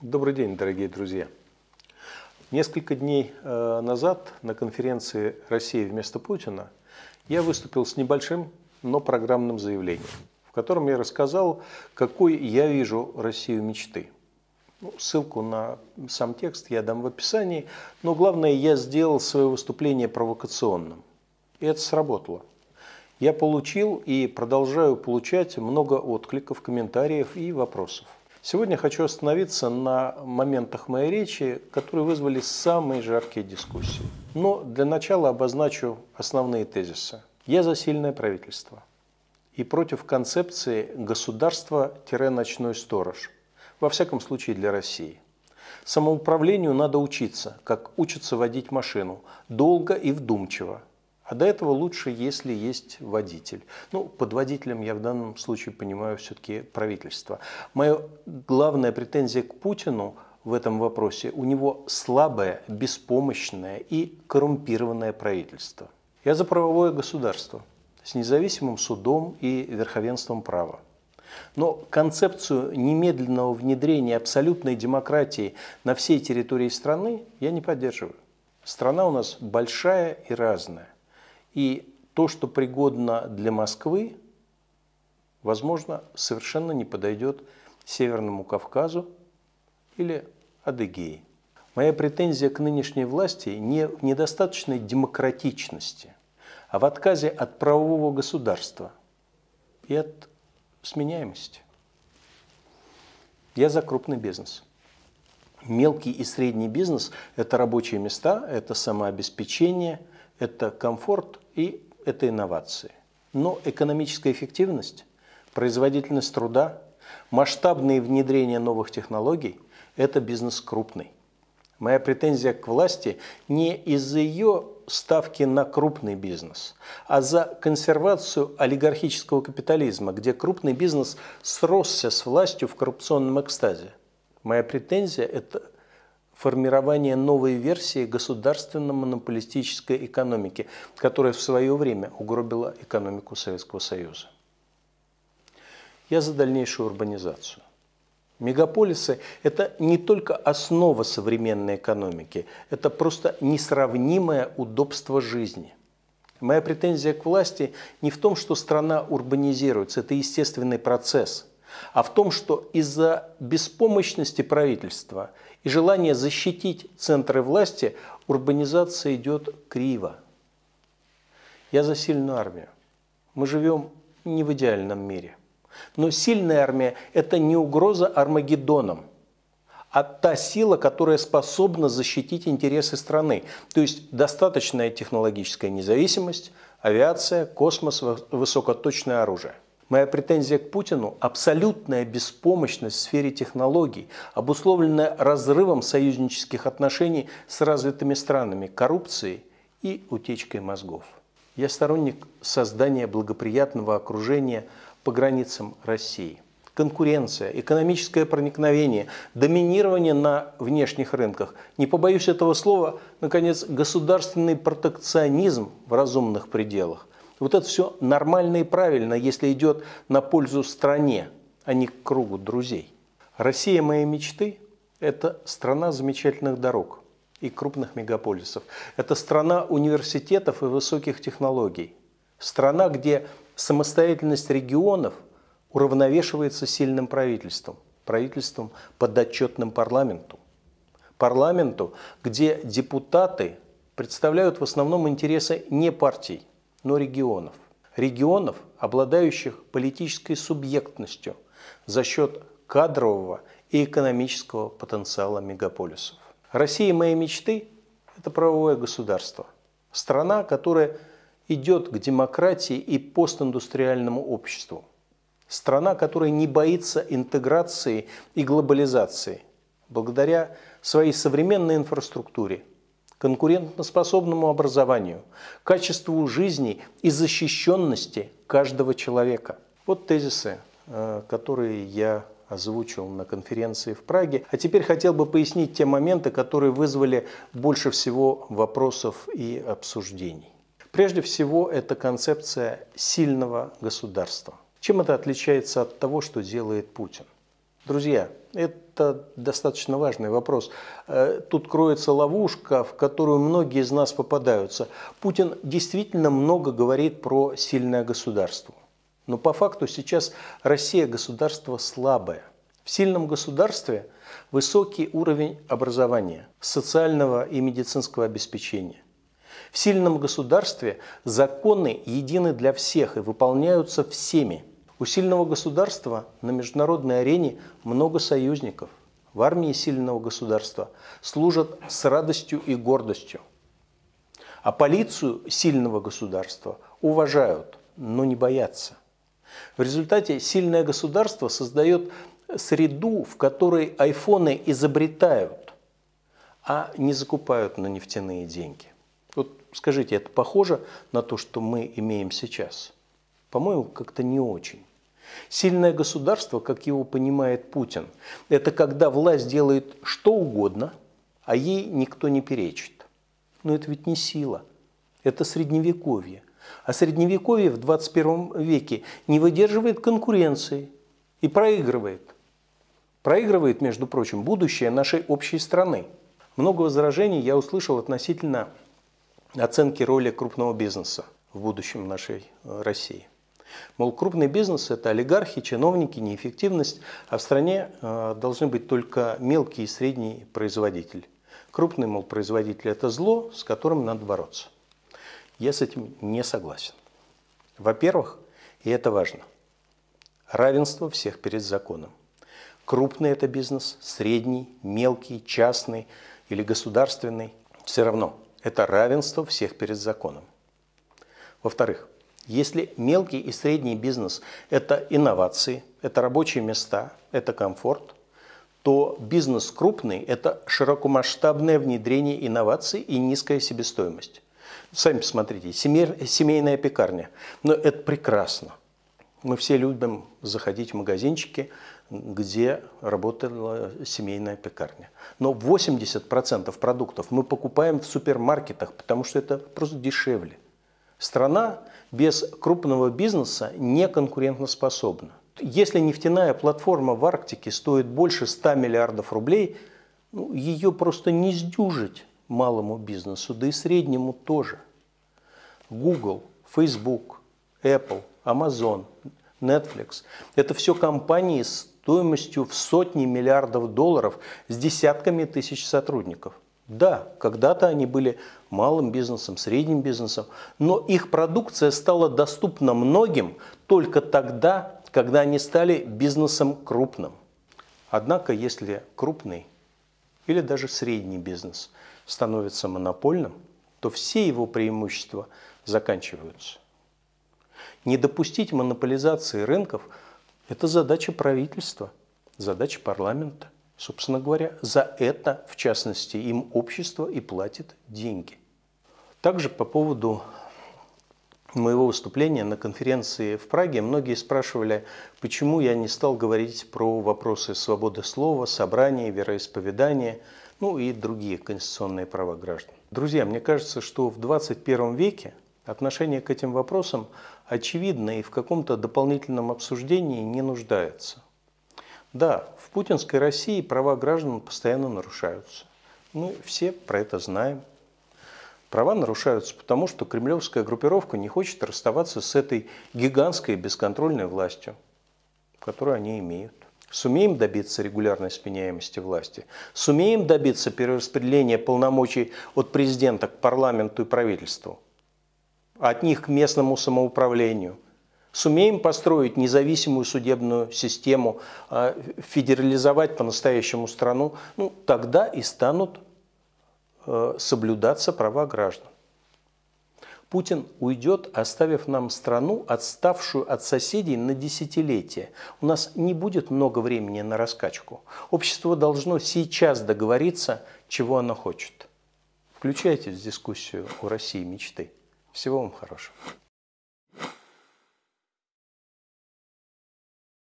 Добрый день, дорогие друзья. Несколько дней э, назад на конференции «Россия вместо Путина» я выступил с небольшим, но программным заявлением, в котором я рассказал, какой я вижу Россию мечты. Ну, ссылку на сам текст я дам в описании, но главное, я сделал свое выступление провокационным. И это сработало. Я получил и продолжаю получать много откликов, комментариев и вопросов. Сегодня хочу остановиться на моментах моей речи, которые вызвали самые жаркие дискуссии. Но для начала обозначу основные тезисы. Я за сильное правительство и против концепции государства-ночной сторож, во всяком случае для России. Самоуправлению надо учиться, как учатся водить машину, долго и вдумчиво, а до этого лучше, если есть водитель. Ну, под водителем я в данном случае понимаю все-таки правительство. Моя главная претензия к Путину в этом вопросе – у него слабое, беспомощное и коррумпированное правительство. Я за правовое государство с независимым судом и верховенством права. Но концепцию немедленного внедрения абсолютной демократии на всей территории страны я не поддерживаю. Страна у нас большая и разная. И то, что пригодно для Москвы, возможно, совершенно не подойдет Северному Кавказу или Адыгеи. Моя претензия к нынешней власти не в недостаточной демократичности, а в отказе от правового государства и от сменяемости. Я за крупный бизнес. Мелкий и средний бизнес – это рабочие места, это самообеспечение, это комфорт и это инновации. Но экономическая эффективность, производительность труда, масштабные внедрения новых технологий – это бизнес крупный. Моя претензия к власти не из-за ее ставки на крупный бизнес, а за консервацию олигархического капитализма, где крупный бизнес сросся с властью в коррупционном экстазе. Моя претензия – это формирование новой версии государственно-монополистической экономики, которая в свое время угробила экономику Советского Союза. Я за дальнейшую урбанизацию. Мегаполисы – это не только основа современной экономики, это просто несравнимое удобство жизни. Моя претензия к власти не в том, что страна урбанизируется, это естественный процесс – а в том, что из-за беспомощности правительства и желания защитить центры власти урбанизация идет криво. Я за сильную армию. Мы живем не в идеальном мире. Но сильная армия – это не угроза Армагеддоном, а та сила, которая способна защитить интересы страны. То есть достаточная технологическая независимость, авиация, космос, высокоточное оружие – Моя претензия к Путину – абсолютная беспомощность в сфере технологий, обусловленная разрывом союзнических отношений с развитыми странами, коррупцией и утечкой мозгов. Я сторонник создания благоприятного окружения по границам России. Конкуренция, экономическое проникновение, доминирование на внешних рынках. Не побоюсь этого слова, наконец, государственный протекционизм в разумных пределах вот это все нормально и правильно, если идет на пользу стране, а не к кругу друзей. Россия моей мечты – это страна замечательных дорог и крупных мегаполисов. Это страна университетов и высоких технологий. Страна, где самостоятельность регионов уравновешивается сильным правительством, правительством подотчетным парламенту. Парламенту, где депутаты представляют в основном интересы не партий, но регионов. Регионов, обладающих политической субъектностью за счет кадрового и экономического потенциала мегаполисов. Россия моей мечты – это правовое государство. Страна, которая идет к демократии и постиндустриальному обществу. Страна, которая не боится интеграции и глобализации, благодаря своей современной инфраструктуре – конкурентоспособному образованию, качеству жизни и защищенности каждого человека. Вот тезисы, э, которые я озвучил на конференции в Праге. А теперь хотел бы пояснить те моменты, которые вызвали больше всего вопросов и обсуждений. Прежде всего, это концепция сильного государства. Чем это отличается от того, что делает Путин? Друзья, это достаточно важный вопрос. Э, тут кроется ловушка, в которую многие из нас попадаются. Путин действительно много говорит про сильное государство. Но по факту сейчас Россия государство слабое. В сильном государстве высокий уровень образования, социального и медицинского обеспечения. В сильном государстве законы едины для всех и выполняются всеми – у сильного государства на международной арене много союзников. В армии сильного государства служат с радостью и гордостью. А полицию сильного государства уважают, но не боятся. В результате сильное государство создает среду, в которой айфоны изобретают, а не закупают на нефтяные деньги. Вот скажите, это похоже на то, что мы имеем сейчас? По-моему, как-то не очень. Сильное государство, как его понимает Путин, это когда власть делает что угодно, а ей никто не перечит. Но это ведь не сила, это средневековье. А средневековье в 21 веке не выдерживает конкуренции и проигрывает. Проигрывает, между прочим, будущее нашей общей страны. Много возражений я услышал относительно оценки роли крупного бизнеса в будущем нашей э, России. Мол, крупный бизнес – это олигархи, чиновники, неэффективность, а в стране э, должны быть только мелкий и средний производитель. Крупный, мол, производитель – это зло, с которым надо бороться. Я с этим не согласен. Во-первых, и это важно, равенство всех перед законом. Крупный – это бизнес, средний, мелкий, частный или государственный – все равно. Это равенство всех перед законом. Во-вторых, если мелкий и средний бизнес – это инновации, это рабочие места, это комфорт, то бизнес крупный – это широкомасштабное внедрение инноваций и низкая себестоимость. Сами посмотрите, семейная пекарня. Но это прекрасно. Мы все любим заходить в магазинчики, где работала семейная пекарня. Но 80% продуктов мы покупаем в супермаркетах, потому что это просто дешевле – Страна без крупного бизнеса не конкурентоспособна. Если нефтяная платформа в Арктике стоит больше 100 миллиардов рублей, ну, ее просто не сдюжить малому бизнесу, да и среднему тоже. Google, Facebook, Apple, Amazon, Netflix – это все компании с стоимостью в сотни миллиардов долларов с десятками тысяч сотрудников. Да, когда-то они были малым бизнесом, средним бизнесом, но их продукция стала доступна многим только тогда, когда они стали бизнесом крупным. Однако, если крупный или даже средний бизнес становится монопольным, то все его преимущества заканчиваются. Не допустить монополизации рынков – это задача правительства, задача парламента. Собственно говоря, за это, в частности, им общество и платит деньги. Также по поводу моего выступления на конференции в Праге многие спрашивали, почему я не стал говорить про вопросы свободы слова, собрания, вероисповедания, ну и другие конституционные права граждан. Друзья, мне кажется, что в 21 веке отношение к этим вопросам очевидно и в каком-то дополнительном обсуждении не нуждается. Да, в путинской России права граждан постоянно нарушаются. Мы все про это знаем. Права нарушаются потому, что кремлевская группировка не хочет расставаться с этой гигантской бесконтрольной властью, которую они имеют. Сумеем добиться регулярной сменяемости власти? Сумеем добиться перераспределения полномочий от президента к парламенту и правительству? От них к местному самоуправлению – сумеем построить независимую судебную систему, а, федерализовать по-настоящему страну, ну, тогда и станут э, соблюдаться права граждан. Путин уйдет, оставив нам страну, отставшую от соседей на десятилетия. У нас не будет много времени на раскачку. Общество должно сейчас договориться, чего оно хочет. Включайтесь в дискуссию у России мечты. Всего вам хорошего.